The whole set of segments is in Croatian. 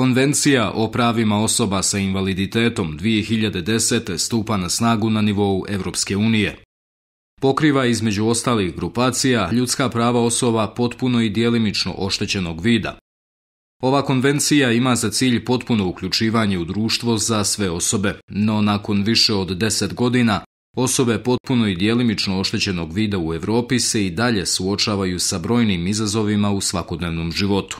Konvencija o pravima osoba sa invaliditetom 2010. stupa na snagu na nivou Europske unije. Pokriva između ostalih grupacija ljudska prava osoba potpuno i dijelimično oštećenog vida. Ova konvencija ima za cilj potpuno uključivanje u društvo za sve osobe, no nakon više od deset godina Osobe potpuno i dijelimično oštećenog vida u Europi se i dalje suočavaju sa brojnim izazovima u svakodnevnom životu.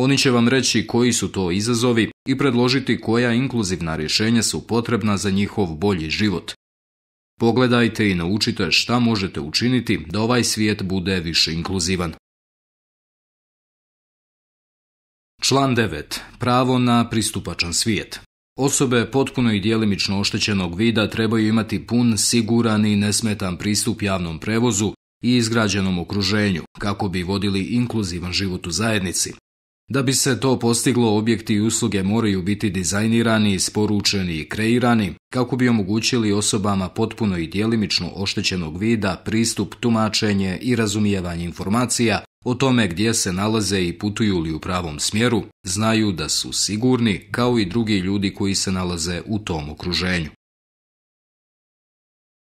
Oni će vam reći koji su to izazovi i predložiti koja inkluzivna rješenja su potrebna za njihov bolji život. Pogledajte i naučite šta možete učiniti da ovaj svijet bude više inkluzivan. Član 9. Pravo na pristupačan svijet. Osobe potpuno i dijelimično oštećenog vida trebaju imati pun, siguran i nesmetan pristup javnom prevozu i izgrađenom okruženju kako bi vodili inkluzivan život u zajednici, da bi se to postiglo, objekti i usluge moraju biti dizajnirani, isporučeni i kreirani kako bi omogućili osobama potpuno i djelimično oštećenog vida pristup, tumačenje i razumijevanje informacija o tome gdje se nalaze i putuju li u pravom smjeru, znaju da su sigurni kao i drugi ljudi koji se nalaze u tom okruženju.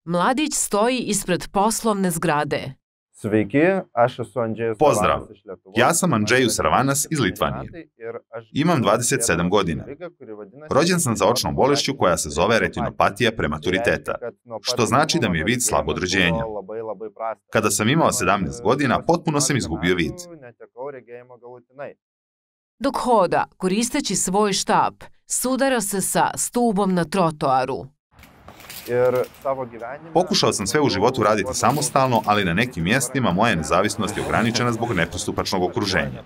Mladić stoji ispred poslovne zgrade. Pozdrav, ja sam Andžejus Ravanas iz Litvanije. Imam 27 godina. Rođen sam za očnom bolešću koja se zove retinopatija prematuriteta, što znači da mi je vid slabo rođenja. Kada sam imao 17 godina, potpuno sam izgubio vid. Dok hoda, koristeći svoj štap, sudara se sa stubom na trotoaru. Jer Pokušao sam sve u životu raditi samostalno, ali na nekim mjestima moja nezavisnost je ograničena zbog nepristupačnog okruženja.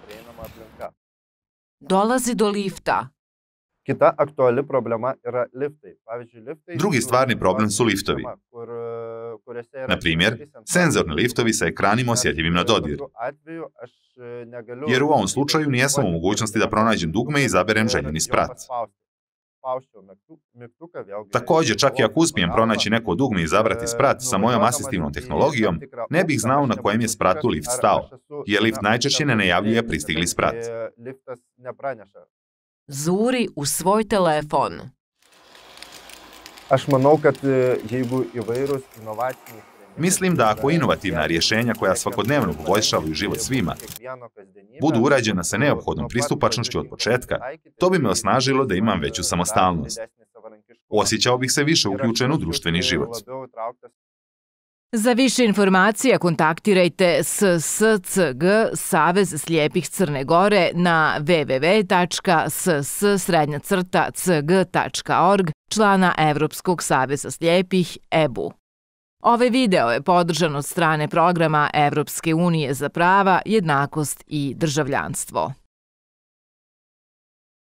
Dolazi do lifta. Kita aktuali Drugi stvarni problem su liftovi. Na primjer, senzorni liftovi sa ekranima osjetljivim na dodir. E, Jer u ovom slučaju nijesam u mogućnosti da pronađem dugme i izaberem željeni sprat. Također, čak i ako uspijem pronaći neko dugme i zabrati e, sprat sa mojom asistivnom tehnologijom, ne bih znao na kojem je spratu lift stao, jer lift najčešće ne najavljuje pristigli sprat. Zuri u svoj telefon. Aš manau, kad e, jeigu įvairūs Mislim da ako inovativna rješenja koja svakodnevno poboljšavaju život svima budu urađena sa neophodnom pristupačnošću od početka, to bi me osnažilo da imam veću samostalnost. Osjećao bih se više uključen u društveni život. Za više informacija kontaktirajte SSCG Savez slijepih Crne Gore na www.ssrednjacrta.cg.org cgorg člana Evropskog saveza slijepih EBU. Ovaj video je podržan od strane programa Evropske unije za prava, jednakost i državljanstvo.